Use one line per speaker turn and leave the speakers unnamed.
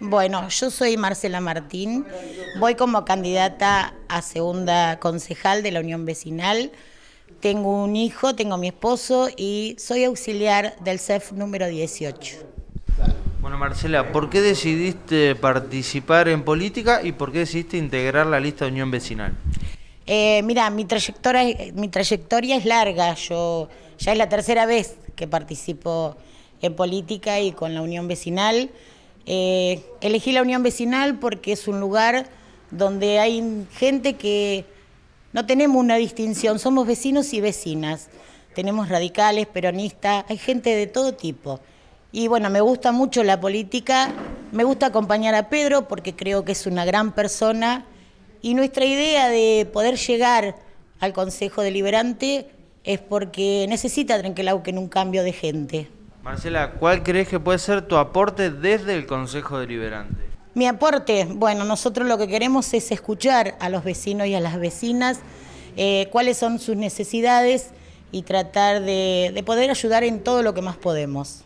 Bueno, yo soy Marcela Martín, voy como candidata a segunda concejal de la Unión Vecinal. Tengo un hijo, tengo mi esposo y soy auxiliar del CEF número 18.
Bueno, Marcela, ¿por qué decidiste participar en política y por qué decidiste integrar la lista de Unión Vecinal?
Eh, mira, mi trayectoria, mi trayectoria es larga. Yo ya es la tercera vez que participo en política y con la Unión Vecinal. Eh, elegí la unión vecinal porque es un lugar donde hay gente que no tenemos una distinción, somos vecinos y vecinas. Tenemos radicales, peronistas, hay gente de todo tipo. Y bueno, me gusta mucho la política, me gusta acompañar a Pedro porque creo que es una gran persona y nuestra idea de poder llegar al Consejo Deliberante es porque necesita Trenquelau que un cambio de gente.
Marcela, ¿cuál crees que puede ser tu aporte desde el Consejo Deliberante?
Mi aporte, bueno, nosotros lo que queremos es escuchar a los vecinos y a las vecinas eh, cuáles son sus necesidades y tratar de poder ayudar en todo lo que más podemos.